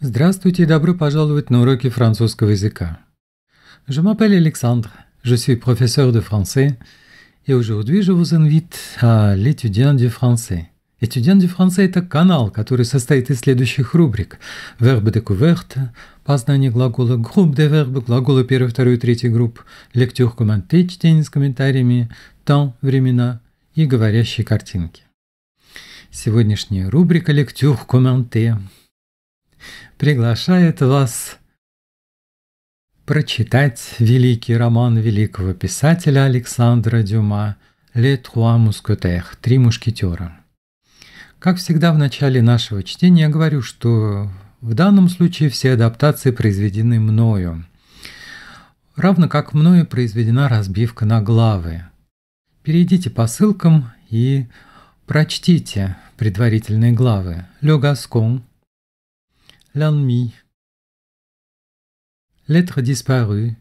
Здравствуйте и добро пожаловать на уроки французского языка. Je m'appelle Alexandre, je suis professeur de français et aujourd'hui je vous invite à l'étudiant du français. Étudiant du français – это канал, который состоит из следующих рубрик. Вербы декуверта, познание глагола, групп де вербы, глаголы первой, второй, и третьей групп, лектюр комментарий, чтение с комментариями, там, времена и говорящие картинки. Сегодняшняя рубрика «Лектюр комментарий» приглашает вас прочитать великий роман великого писателя Александра Дюма «Les Trois Mousquetaires» «Три мушкетера». Как всегда в начале нашего чтения я говорю, что в данном случае все адаптации произведены мною, равно как мною произведена разбивка на главы. Перейдите по ссылкам и прочтите предварительные главы «Le Gascon», l'ennemi. Lettre disparue.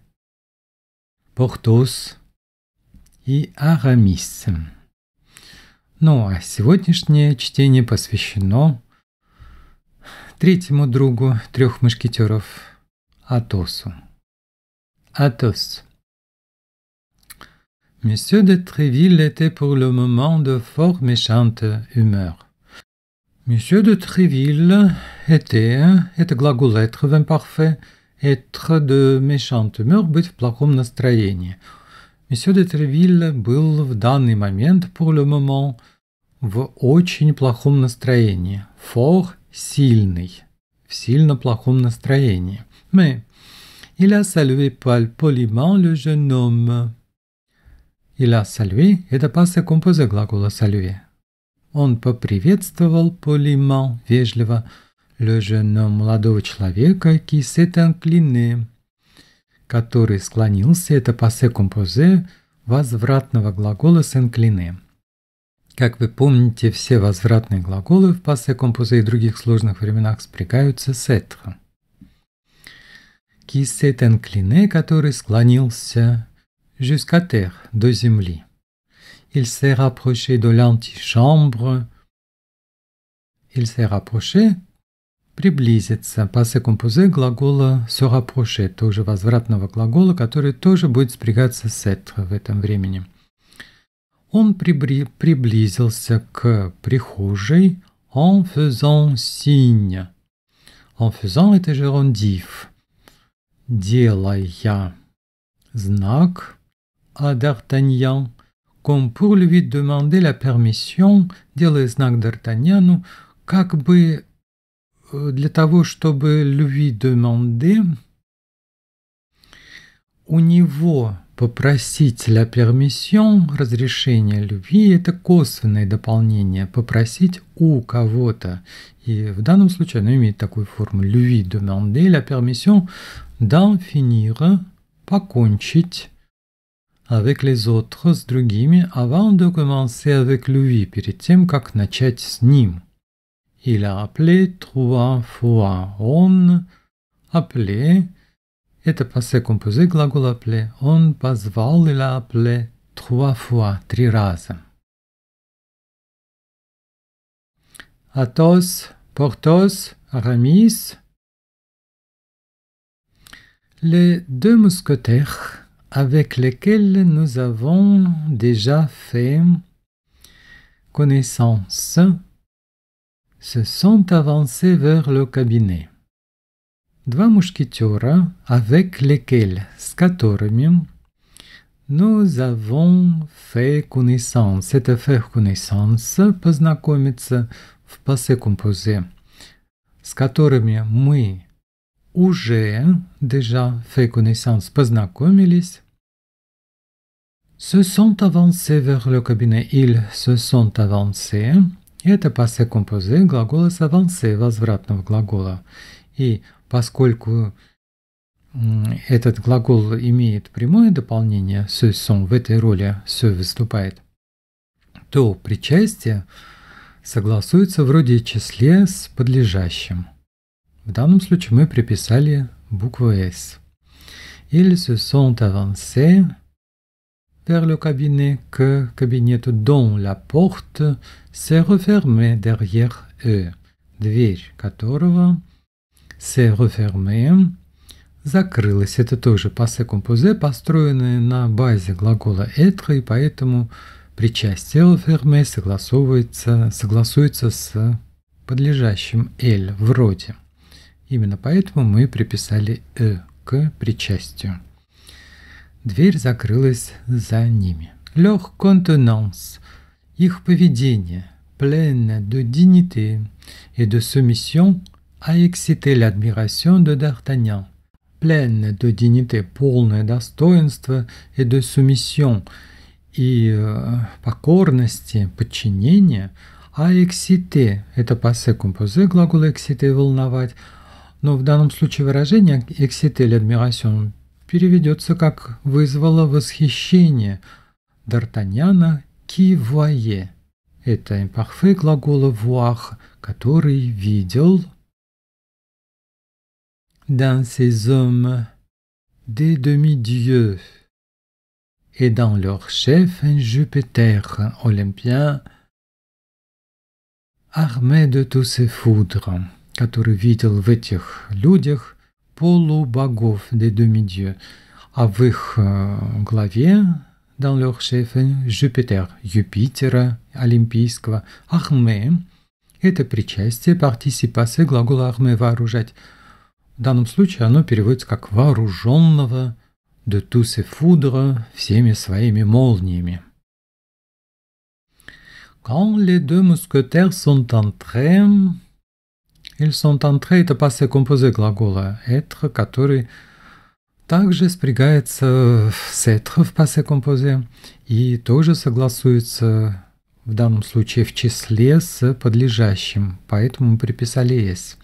aramis et Арамис. Ну est сегодняшнее чтение посвящено третьему другу trois мушкетеров Atos. Atos. Monsieur de Tréville était pour le moment de fort méchante humeur. Monsieur de Tréville était, это глагол être в imparfait, être de méchante humeur, быть в плохом настроении. Monsieur de Tréville был в данный момент, pour le moment, в очень плохом настроении. Fort – сильный, в сильно плохом настроении. Mais il a salué Paul poliment le jeune homme. Il a salué – это passé composé глагола saluer. Он поприветствовал Полима вежливо, le молодого человека, qui s'est incliné, который склонился, это passé composé, возвратного глагола s'incliner. Как вы помните, все возвратные глаголы в passé composé и других сложных временах спрягаются с être. Qui s'est который склонился jusqu'à terre, до земли. Il s'est rapproché de l'antichambre. Il s'est rapproché. Приблизиться. Пасе композе глагола «se rapprocher», тоже возвратного глагола, который тоже будет спрягаться с «être» в этом времени. Он прибри приблизился к прихожей en faisant signe. En faisant – это жерондив. Делая знак, а Д'Артаньян comme pour lui demander la permission, делая знак Д'Артаньяну, как бы э, для того, чтобы lui demander, у него попросить la permission, разрешение любви, это косвенное дополнение, попросить у кого-то. И в данном случае оно имеет такую форму lui demander la permission d'en finir, покончить avec les autres с avant de commencer avec lui, перед тем, как начать Il a appelé trois fois. On appelé. Это passé composé глагол appelé. On il a appelé trois fois, три раза. Athos, Porthos, Aramis. Les deux mousquetaires avec lesquels nous avons déjà fait connaissance se sont avancés vers le cabinet. Deux мушкетера, avec lesquels, nous avons fait connaissance. Это faire connaissance, познакомиться в passé composé, с которыми мы уже, déjà fait connaissance, познакомились, se sont avancés vers le cabinet. Ils se sont avancés. это passé composé глагола с avancé, возвратного глагола. И поскольку этот глагол имеет прямое дополнение «se sont» в этой роли «se» выступает, то причастие согласуется вроде числе с подлежащим. В данном случае мы приписали букву «s». Ils se sont avancés vers le cabinet que кабинету dont la porte se refermait derrière eux, дверь которого se refermait, закрылась. Это тоже passé composé, построенное на базе глагола être, и поэтому причастие refermer согласуется, согласуется с подлежащим «эль» вроде. Именно поэтому мы приписали «э» к причастию. Дверь закрылась за ними. Leur contenance, их поведение, pleine de dignité et de soumission, a excité l'admiration de D'Artagnan. Pleine de dignité, полное достоинство и de soumission, и э, покорности, подчинения, а excité – это passé composé, глагол excité – волновать, но в данном случае выражение excité l'admiration переведется как «вызвало восхищение» Д'Артаньяна «qui Это импарфе глагола «voir», который видел «dans ces hommes» des demi-dieux et dans leur chef un Jupiter olympien армé de tous ces foudres, который видел в этих людях полубогов des demi-dieux, а в их э, главе dans leur chef Jupiter, Юпитера олимпийского, арме – это причастие, партисипация глагола арме – вооружать. В данном случае оно переводится как «вооруженного» de tous et foudres всеми своими молниями. Quand les deux mousquetaires sont entrés, Ils sont entrés – это пассия композе глагола être, который также спрягается с être в пассе композе и тоже согласуется в данном случае в числе с подлежащим, поэтому мы приписали «с».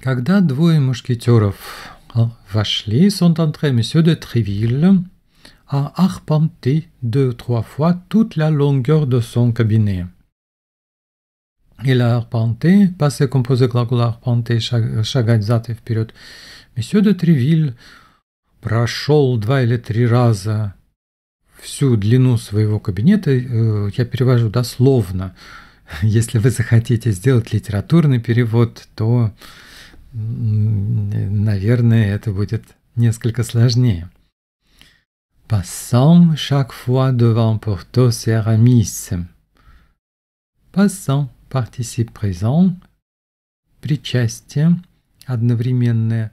Когда двое мушкетеров вошли, sont entrés monsieur de Tréville, a arpenté deux trois fois toute la longueur de son cabinet или арпанты, passé composé глагол арпанты, шагать взад и вперед. Месье де Тревиль прошел два или три раза всю длину своего кабинета, э, я перевожу дословно. Если вы захотите сделать литературный перевод, то, наверное, это будет несколько сложнее. Passant chaque fois devant Portos et Aramis. Passant партicipe présent, причастие одновременное,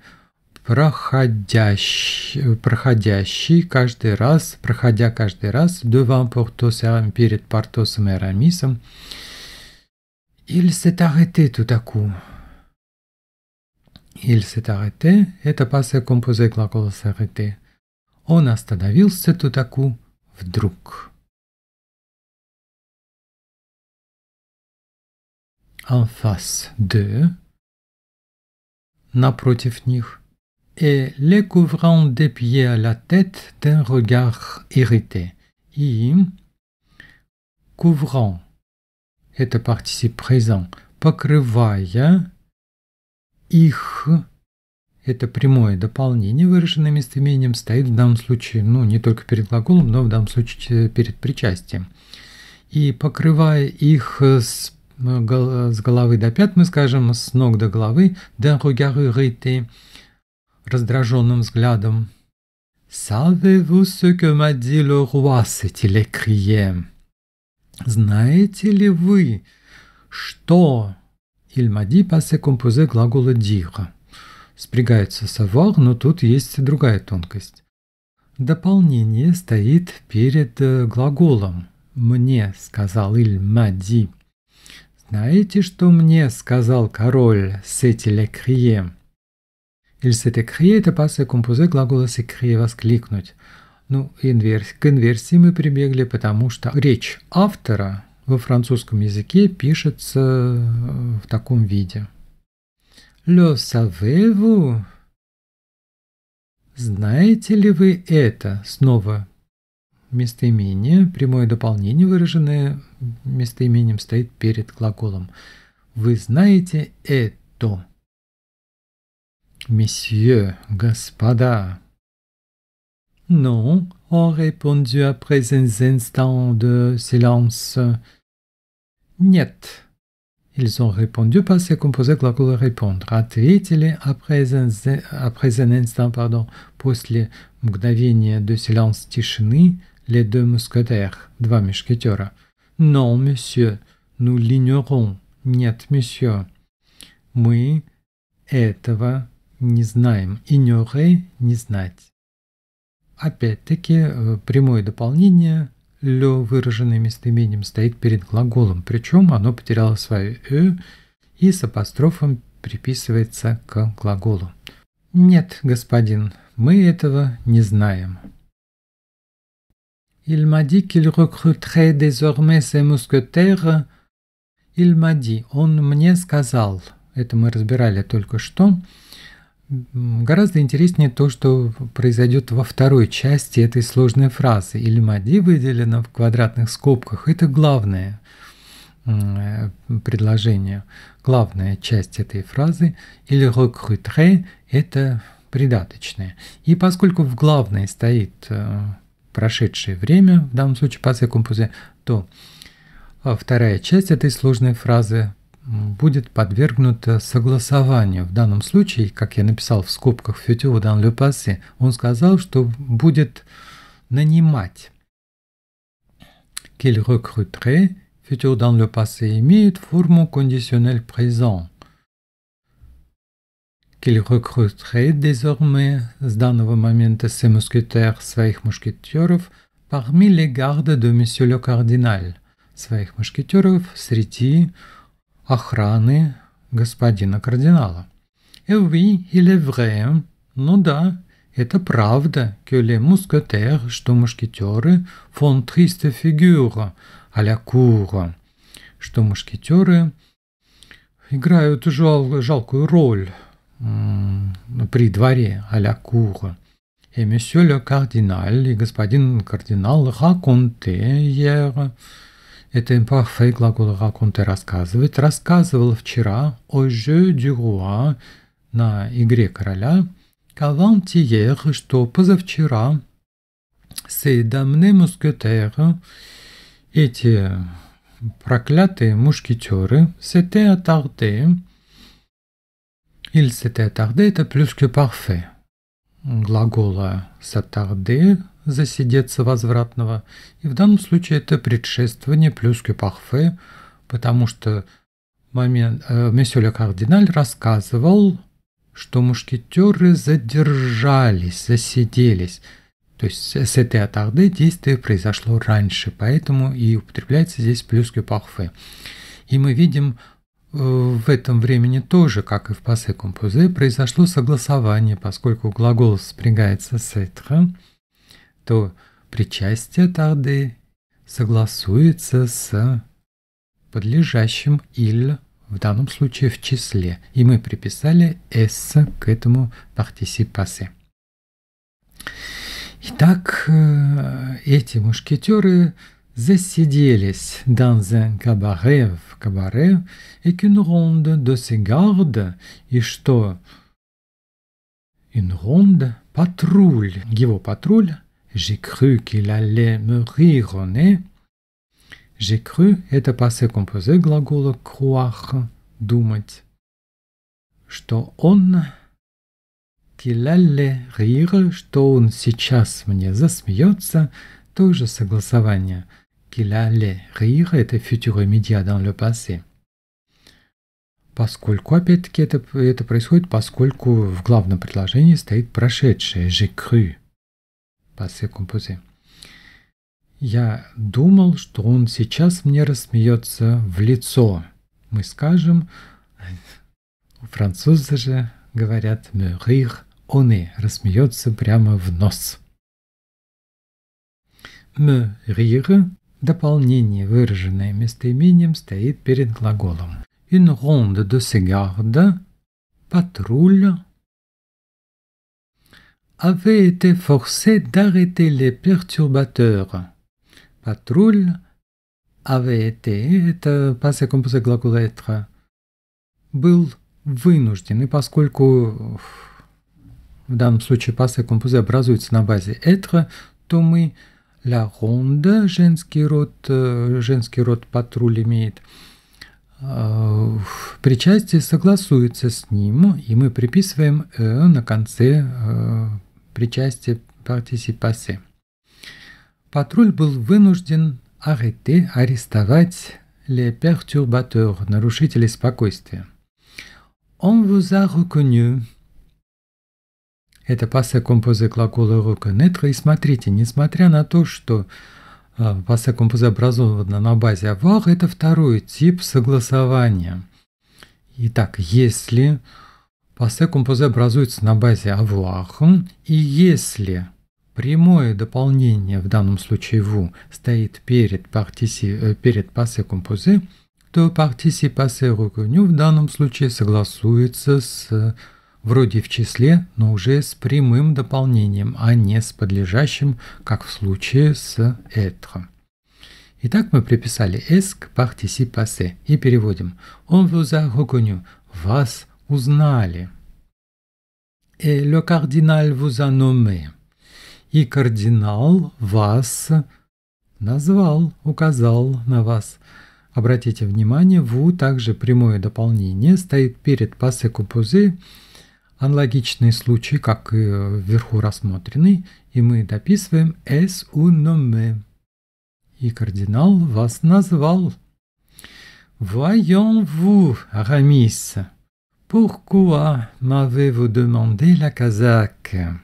проходящий, проходящий каждый раз, проходя каждый раз, devant Portos et перед Портосом и Арамисом, il s'est arrêté tout à coup. Il s'est arrêté, это passé composé глагол s'arrêter. Он остановился tout à coup, вдруг. face d'eux, напротив них, et les couvrant des pieds à la tête d'un regard irrité. И couvrant – это participe présent, покрывая их – это прямое дополнение, выраженное местоимением, стоит в данном случае, ну, не только перед глаголом, но в данном случае перед причастием. И покрывая их с ну, э, с головы до пят мы скажем, с ног до головы, d'un regard irrité, раздраженным взглядом. «Savez-vous ce que m'a dit le roi?» s'est-il écrié. «Знаете ли вы, что?» «Il m'a dit» passé composé глагола «dire». Спрягается «savoir», но тут есть другая тонкость. Дополнение стоит перед э, глаголом «мне», сказал «il m'a dit». «Знаете, что мне сказал король «c'est или «Il s'est écrié» — это пассе композе глагола «s'écrier» — «воскликнуть». Ну, инверс... к инверсии мы прибегли, потому что речь автора во французском языке пишется э, в таком виде. «Le savez-vous?» «Знаете ли вы это?» Снова местоимение, прямое дополнение, выраженное местоимением, стоит перед глаголом. Вы знаете это. Месье, господа. Non, ну, ont répondu après un instant de silence. Нет. Ils ont répondu parce que composé глагол répondre. Ответили après un, après un instant, pardon, после мгновения de silence тишины les deux mousquetaires, два мушкетера. Non, monsieur, nous l'ignorons. Нет, monsieur. Мы этого не знаем. Ignorer – не знать. Опять-таки, э, прямое дополнение «лё», выраженное местоимением, стоит перед глаголом, причем оно потеряло свое «э» и с апострофом приписывается к глаголу. «Нет, господин, мы этого не знаем». Il m'a dit qu'il recruterait désormais ses mousquetaires. Il m'a dit, он мне сказал, это мы разбирали только что. Гораздо интереснее то, что произойдет во второй части этой сложной фразы. Ильмади выделено в квадратных скобках. Это главное предложение, главная часть этой фразы. Или recruterait – это придаточное. И поскольку в главной стоит э, прошедшее время, в данном случае пасе композе, то э, вторая часть этой сложной фразы будет подвергнута согласованию. В данном случае, как я написал в скобках «фютю dans le passé, он сказал, что будет нанимать. «Qu'il recruterait» «фютю дан ле пассе» имеет форму «conditionnel présent», qu'il recruterait désormais с данного момента ses mousquetaires, своих мушкетеров, parmi les gardes de monsieur le cardinal, своих мушкетеров среди охраны господина кардинала. Et oui, il est vrai, ну да, это правда, que les mousquetaires, что мушкетеры, font triste figure à la cour, что мушкетеры играют жал, жалкую роль при дворе, а-ля кур. Et monsieur le cardinal, и господин кардинал, raconté hier, это imparfait глагол raconter, рассказывать, рассказывал вчера о jeu du на игре короля, quavant что позавчера, ces damnés mousquetaires, эти проклятые мушкетеры, s'étaient attardés, Il s'était attardé – это плюс que parfait. Глагола s'attarder – засидеться возвратного, и в данном случае это предшествование плюс que parfait, потому что момент, э, месье ле кардиналь рассказывал, что мушкетеры задержались, засиделись. То есть с этой атарды действие произошло раньше, поэтому и употребляется здесь плюс que parfait. И мы видим в этом времени тоже, как и в пассе композе, произошло согласование, поскольку глагол спрягается с être, то причастие тарды согласуется с подлежащим «иль», в данном случае в числе, и мы приписали «s» к этому participe Итак, э, эти мушкетеры засиделись dans un cabaret, в кабаре, et qu'une ronde de ses gardes, и что une ronde, патруль, его патруль, j'ai cru qu'il allait me rire au nez, j'ai cru – это passé composé глагола croire, думать, что он qu'il allait rire, что он сейчас мне засмеется, тоже согласование – qu'il allait rire de futurs médias dans le passé. Поскольку, опять-таки, это, это происходит, поскольку в главном предложении стоит прошедшее «j'ai cru» passé composé. Я думал, что он сейчас мне рассмеется в лицо. Мы скажем, французы же говорят «me rire» он и рассмеется прямо в нос. «Me rire» Дополнение, выраженное местоимением, стоит перед глаголом. Une ronde de Segarde, patrouille, avait été forcé d'arrêter les perturbateurs. Patrouille avait été, это passé composé глагол être, был вынужден, и поскольку в данном случае passé composé образуется на базе être, то мы ля ронда, женский род, э, женский род патруль имеет, э, причастие согласуется с ним, и мы приписываем «э» на конце э, причастие партисипасе. Патруль был вынужден арете, арестовать les perturbateurs, нарушителей спокойствия. Он vous a reconnu, это пассе композе глагола рока нетра. Ну, и смотрите, несмотря на то, что а, пассе композе образовано на базе авар, это второй тип согласования. Итак, если пассе композе образуется на базе авар, и если прямое дополнение, в данном случае «ву», стоит перед, партиси, э, перед пассе композе, то партиси пассе руконю в данном случае согласуется с вроде в числе, но уже с прямым дополнением, а не с подлежащим, как в случае с «être». Итак, мы приписали «s» к participe passé и переводим «On vous a reconnu» – «Вас узнали». «Et le cardinal vous a nommé» – «И кардинал вас назвал, указал на вас». Обратите внимание, «vous» также прямое дополнение стоит перед «passé composé» Аналогичные случаи, как и вверху рассмотрены, и мы дописываем «es un nomme». И кардинал вас назвал. «Voyons-vous, Aramis, pourquoi m'avez-vous demandé la casaque?»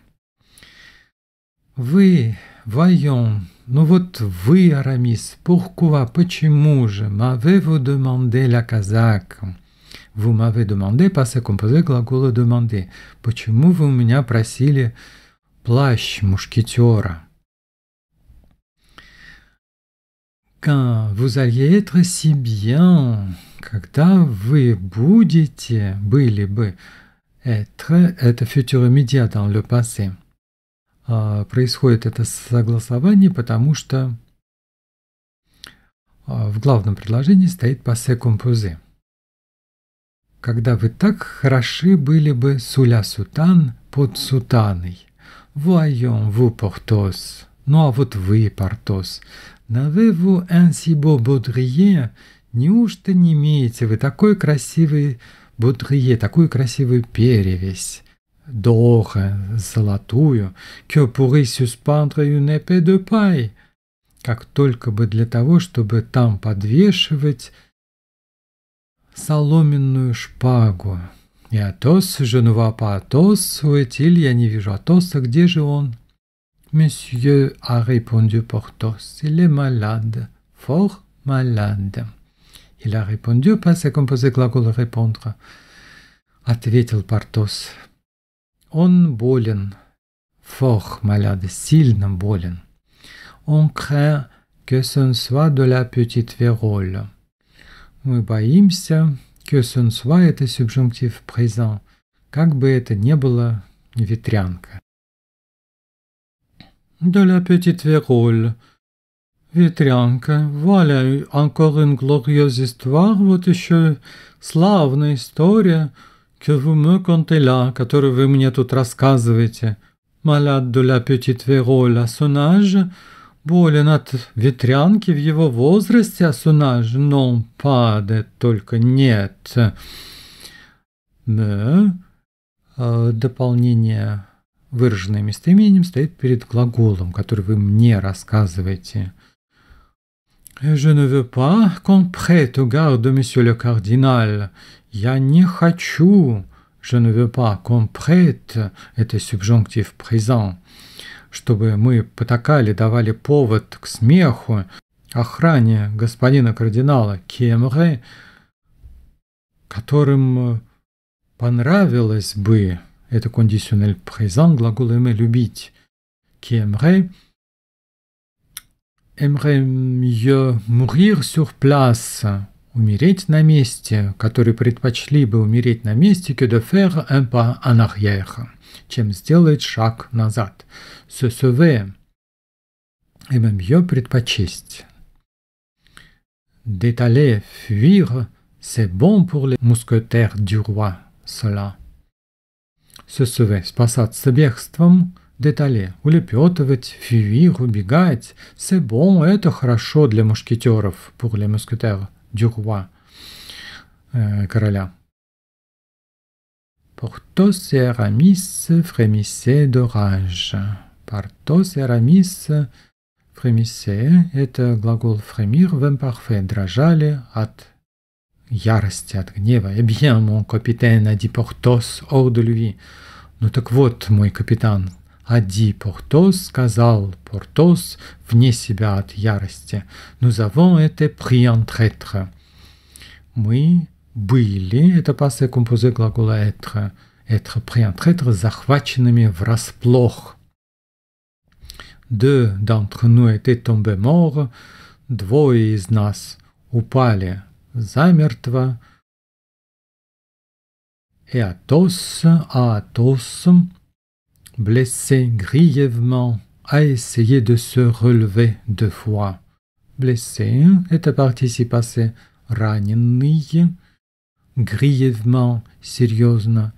«Вы, voyons, ну вот вы, Арамис, pourquoi, почему же, m'avez-vous demandé la casaque?» Вы m'avez demandé пасы композе глагола demander. Почему вы у меня просили плащ мушкетера? Quand vous alliez être si bien, когда вы будете, были бы, être, это futur immédiat dans le passé. А, происходит это согласование, потому что а, в главном предложении стоит passé composé когда вы так хороши были бы суля сутан под сутаной. Voyons vous, Портос, ну а вот вы, Портос, на вы ву beau бодрие, неужто не имеете вы такой красивый бодрие, такую красивую перевесь? Доры, золотую, que pourrait suspendre une épée как только бы для того, чтобы там подвешивать « Saloméneux spago »« Et à tos Je ne vois pas à tos. Où est-il Je ne vois pas. est-il »« Monsieur a répondu pour Il est malade, fort malade. »« Il a répondu parce qu'on ne pouvait pas répondre. »« a répondu On bolle fort malade, on craint que ce soit de la petite vérole. » мы боимся, que ce soit – это субжунктив présent, как бы это ни было ветрянка. De la petite vérole. Ветрянка. Voilà encore une glorieuse histoire. Вот еще славная история, que vous me contez là, которую вы мне тут рассказываете. Malade de la petite vérole à son âge – болен от ветрянки в его возрасте, а сунаж нон падет, только нет. Да. А дополнение выраженное местоимением стоит перед глаголом, который вы мне рассказываете. «Je ne veux pas qu'on prête garde, monsieur le cardinal». «Я не хочу». «Je ne veux pas qu'on prête» — это субжунктив présent чтобы мы потакали, давали повод к смеху охране господина кардинала Кемре, которым э, понравилось бы, это кондиционель présent, глагол «aimer» — «любить», «qu'aimerait», «aimerait mieux mourir sur place», умереть на месте, которые предпочли бы умереть на месте, que de faire un pas en arrière чем сделать шаг назад. Se sauver. Aime предпочесть. D'étaler, fuir, c'est bon pour les mousquetaires du roi, cela. Se спасаться бегством, детали. Улепетывать, фьюир, убегать. C'est bon, это хорошо для мушкетеров, pour les mousquetaires du roi, э, короля. Porthos et Aramis frémissaient d'orage. Porthos et Aramis фремисе – это глагол фремир в импарфе, дрожали от ярости, от гнева. «Eh bien, mon capitaine, a dit Porthos, hors de lui». «Ну так вот, мой капитан», а «Ади Портос», сказал Портос вне себя от ярости. «Nous avons été pris en traître». Мы были, это composé композе глагола être, être pris être »« врасплох. Deux d'entre nous étaient tombés morts, двое из нас упали замертво, et Athos, Athos, blessé grièvement, a essayé de se relever deux fois. Blessé est à participe passé grièvement, серьезно.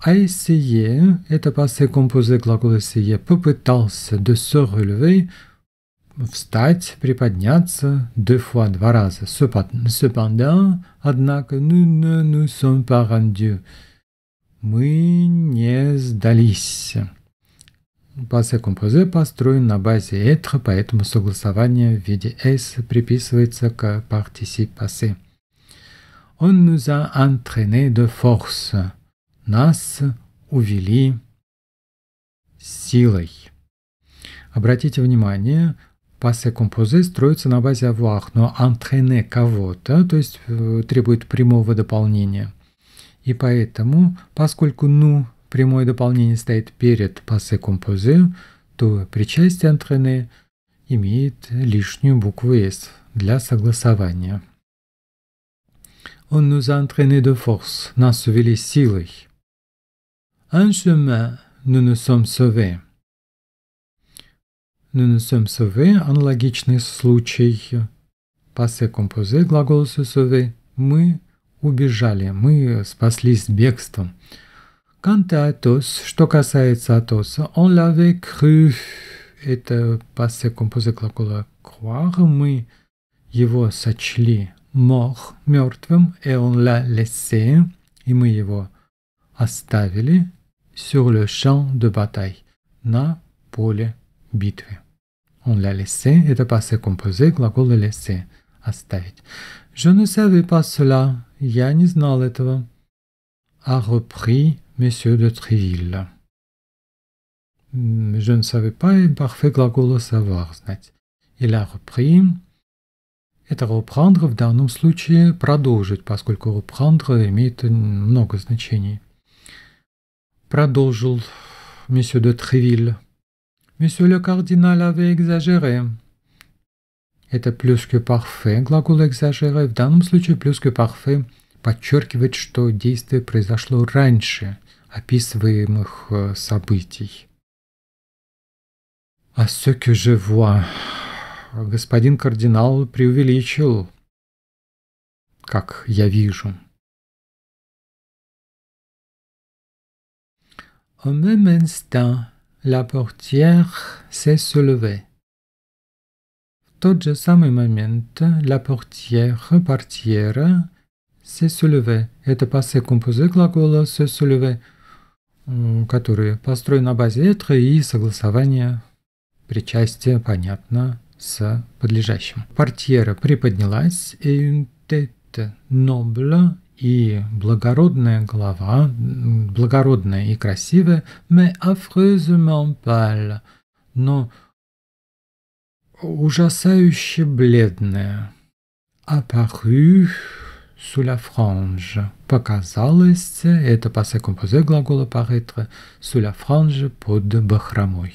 А essayer – это passé composé глагол essayer. Попытался de se relever – встать, приподняться, deux fois – два раза. Cependant, однако, nous ne nous sommes pas rendus. Мы не сдались. Passé composé построен на базе être, поэтому согласование в виде s приписывается к participe passé on nous a entraînés de force. Нас увели силой. Обратите внимание, пассе композе строится на базе avoir, но entraîner кого-то, то есть э, требует прямого дополнения. И поэтому, поскольку ну прямое дополнение стоит перед пассе композе, то причастие entraîner имеет лишнюю букву S для согласования. Он nous a entraînés de force, нас увели силой. Un chemin, nous nous sommes sauvés. Nous nous sommes sauvés, аналогичный случай. Passé composé, глагол se sauver. Мы убежали, мы спаслись бегством. Quant à Athos, что касается Атоса, on l'avait cru. Это passé composé глагола croire, мы его сочли. MORT, мертвым, et ON l'a laissé, et мы его sur le champ de bataille, na поле битвы. On l'a laissé, это passé composé, глагол laisser, оставить. Je ne savais pas cela, я не a repris Monsieur de Triville. Hmm, je ne savais pas, est parfait le savoir, Il a repris, Это reprendre в данном случае продолжить, поскольку reprendre имеет много значений. Продолжил месье де Тревиль. Месье le кардинал avait exagéré. Это plus que parfait, глагол exagéré. В данном случае plus que parfait подчеркивает, что действие произошло раньше описываемых э, событий. А ce que je vois господин кардинал преувеличил, как я вижу. Au même instant, la portière s'est soulevée. В тот же самый момент la portière, портьера, s'est soulevée. Это passé composé глагола se soulever, который построен на базе être и согласования причастия, понятно, с подлежащим. Портьера приподнялась, и тет и благородная голова, благородная и красивая, mais affreusement pâle, но ужасающе бледная, apparue sous la frange, показалось, это passé composé глагола paraître, sous la frange, под бахромой.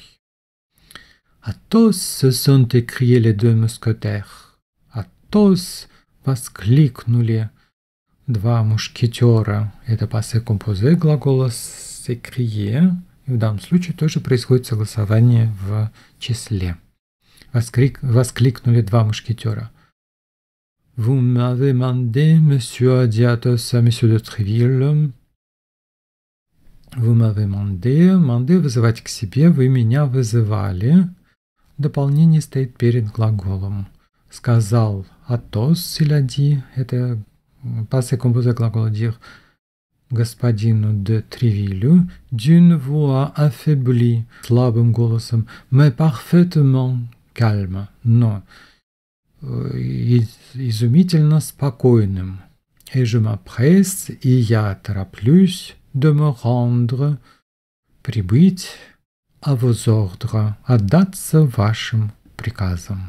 «Атос!» — se sont écriés les deux mousquetaires. «Атос!» — воскликнули два мушкетера. Это пассе композе глагола «s'écrier». И в данном случае тоже происходит согласование в числе. Воскрик... Воскликнули два мушкетера. «Vous m'avez demandé, monsieur, dit Athos à monsieur de Tréville». «Vous m'avez demandé», «mandé» — «вызывать к себе», «вы меня вызывали» дополнение стоит перед глаголом. Сказал Атос Селяди, это passé composé глагола dire господину де Тривилю d'une voix affaiblie, слабым голосом, mais parfaitement calme, но э, из, изумительно спокойным. Et je m'appresse, и я тороплюсь de me rendre, прибыть, à vos ordres, отдаться вашим приказам.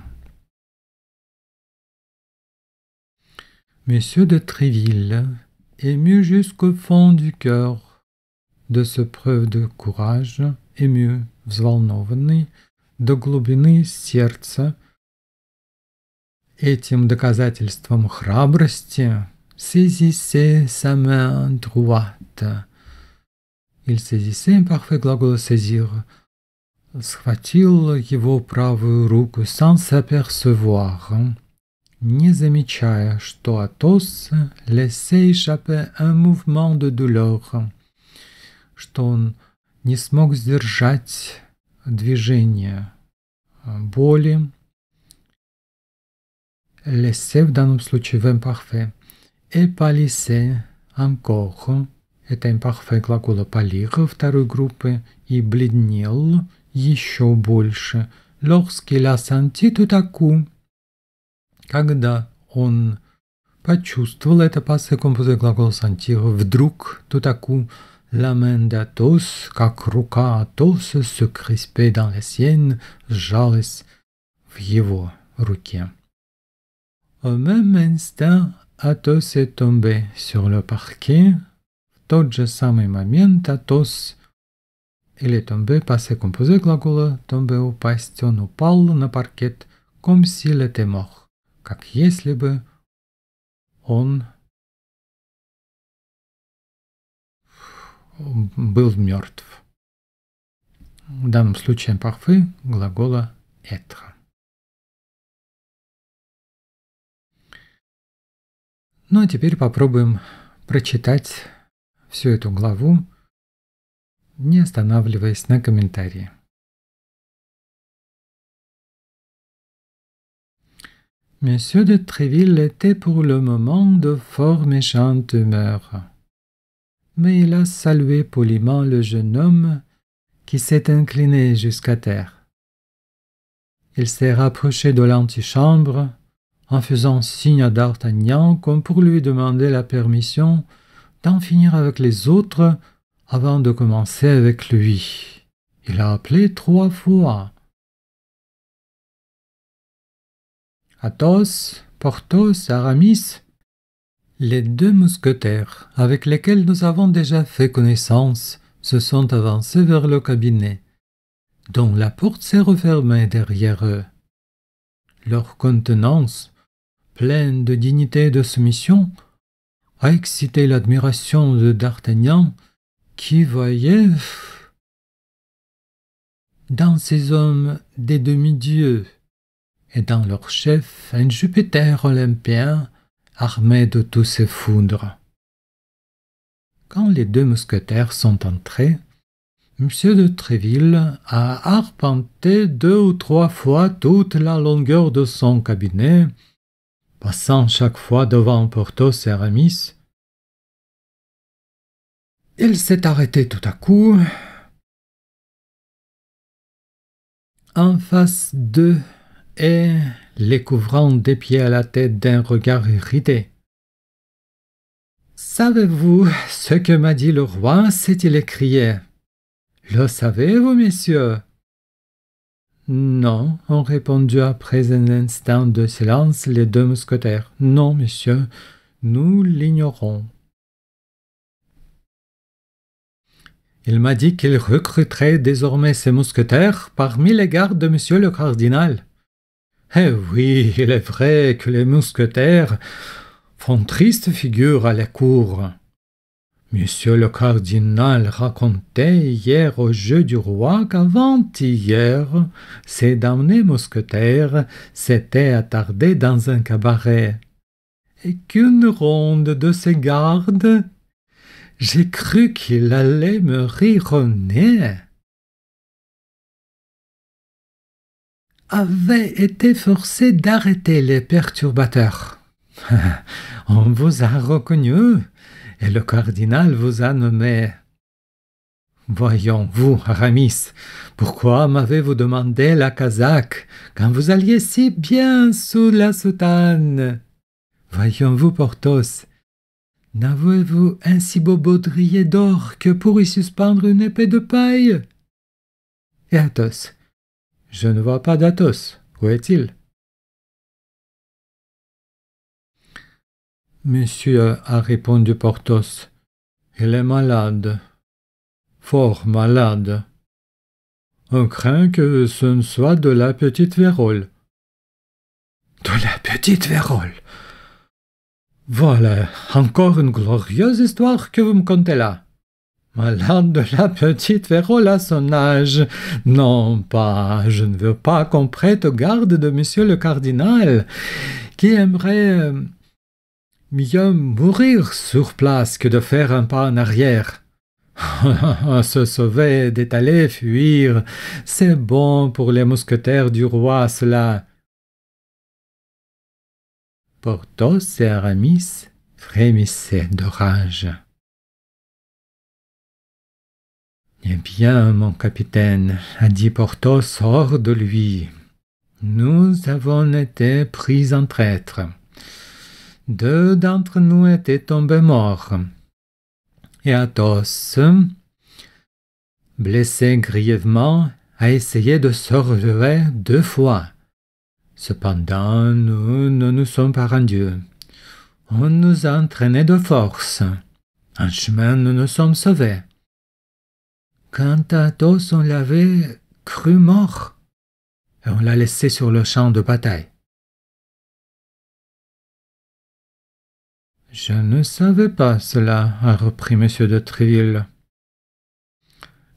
Monsieur de Tréville, ému jusqu'au fond du cœur de ce preuve de courage, ému, взволнованный, до глубины сердца, этим доказательством храбрости, saisissez sa main droite. Il saisissait, imparfait gлагол saisir, схватил его правую руку sans s'apercevoir, не замечая, что Атос laissait échapper un mouvement de douleur, что он не смог сдержать движение боли. Laissé в данном случае в imparfait. Et palissé encore. Это imparfait глагола «палир» второй группы. И бледнел еще больше. Лорский ля санти тутаку. Когда он почувствовал это, пассе композы глагол санти, вдруг тутаку ламенда тос, как рука тос с криспе дан сен, сжалась в его руке. Au même instant, Атос est tombé sur le parquet. В тот же самый момент Атос или там tomber passé composé глагола tomber упасть, он упал на паркет, comme s'il était mort, как если бы он был мертв. В данном случае парфы глагола être. Ну а теперь попробуем прочитать всю эту главу не Monsieur de Tréville était pour le moment de fort méchante humeur, mais il a salué poliment le jeune homme qui s'est incliné jusqu'à terre. Il s'est rapproché de l'antichambre en faisant signe à D'Artagnan comme pour lui demander la permission d'en finir avec les autres avant de commencer avec lui. Il a appelé trois fois. Athos, Porthos, Aramis, les deux mousquetaires avec lesquels nous avons déjà fait connaissance se sont avancés vers le cabinet, dont la porte s'est refermée derrière eux. Leur contenance, pleine de dignité et de soumission, a excité l'admiration de D'Artagnan qui voyait dans ces hommes des demi-dieux et dans leur chef un Jupiter olympien armé de tous ses foudres. Quand les deux mousquetaires sont entrés, M. de Tréville a arpenté deux ou trois fois toute la longueur de son cabinet, passant chaque fois devant Porthos et il s'est arrêté tout à coup en face d'eux et les couvrant des pieds à la tête d'un regard irrité. Savez-vous ce que m'a dit le roi s'est-il écrié Le savez-vous, messieurs Non, ont répondu après un instant de silence les deux mousquetaires. Non, messieurs, nous l'ignorons. Il m'a dit qu'il recruterait désormais ses mousquetaires parmi les gardes de monsieur le cardinal. Eh oui, il est vrai que les mousquetaires font triste figure à la cour. Monsieur le cardinal racontait hier au jeu du roi qu'avant-hier, ces damnés mousquetaires s'étaient attardés dans un cabaret et qu'une ronde de ces gardes j'ai cru qu'il allait me rire au nez. avait été forcé d'arrêter les perturbateurs. On vous a reconnu et le cardinal vous a nommé. Voyons, vous, Aramis, pourquoi m'avez-vous demandé la casaque quand vous alliez si bien sous la soutane Voyons-vous, Porthos, N'avez-vous un si beau baudrier d'or que pour y suspendre une épée de paille Et Athos Je ne vois pas d'Athos. Où est-il Monsieur, a répondu Porthos, il est malade, fort malade. On craint que ce ne soit de la petite vérole. De la petite vérole voilà encore une glorieuse histoire que vous me contez là. Malade de la petite Vérole à son âge. Non, pas, je ne veux pas qu'on prête garde de monsieur le cardinal, qui aimerait euh, mieux mourir sur place que de faire un pas en arrière. Se sauver, détaler, fuir, c'est bon pour les mousquetaires du roi, cela. Porthos et Aramis frémissaient de rage. Eh bien, mon capitaine, a dit Porthos hors de lui, nous avons été pris en traître. Deux d'entre nous étaient tombés morts. Et Athos, blessé grièvement, a essayé de se relever deux fois. Cependant, nous ne nous sommes pas rendus. On nous a entraînés de force. En chemin, nous nous sommes sauvés. Quant à Athos, on l'avait cru mort, on l'a laissé sur le champ de bataille. Je ne savais pas cela, a repris M. de Tréville.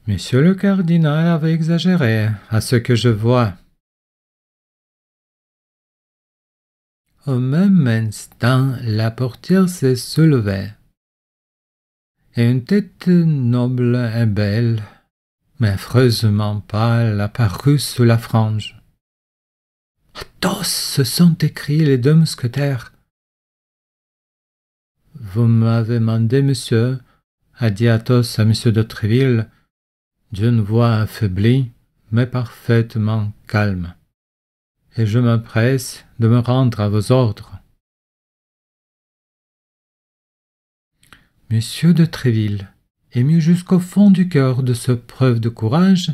Monsieur le cardinal avait exagéré, à ce que je vois, Au même instant, la portière se soulevait. Et une tête noble et belle, mais affreusement pâle, apparut sous la frange. Athos se sont écrits les deux mousquetaires. Vous m'avez demandé, monsieur, a dit Athos à monsieur de Tréville, d'une voix affaiblie, mais parfaitement calme et je m'empresse de me rendre à vos ordres. Monsieur de Tréville, ému jusqu'au fond du cœur de ce preuve de courage,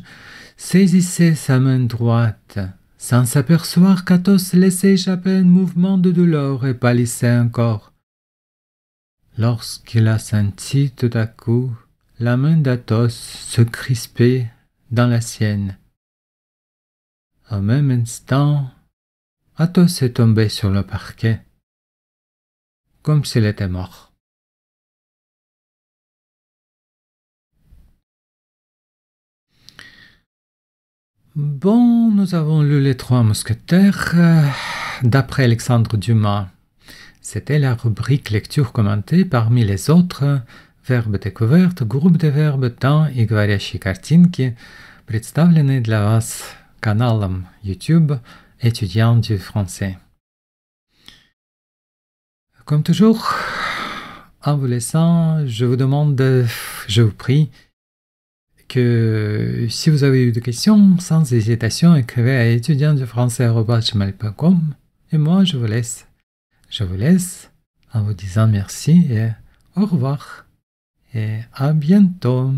saisissait sa main droite, sans s'apercevoir qu'Athos laissait échapper un mouvement de douleur et pâlissait encore. Lorsqu'il a senti tout à coup la main d'Athos se crisper dans la sienne, au même instant, Athos est tombé sur le parquet, comme s'il était mort. Bon, nous avons lu Les Trois Mousquetaires d'après Alexandre Dumas. C'était la rubrique lecture commentée parmi les autres verbes découvertes, groupe de verbes, temps et et картинки, представленные для вас YouTube étudiant du français. Comme toujours, en vous laissant, je vous demande, je vous prie, que si vous avez eu des questions, sans hésitation, écrivez à étudiant du français.com et moi je vous laisse. Je vous laisse en vous disant merci et au revoir et à bientôt.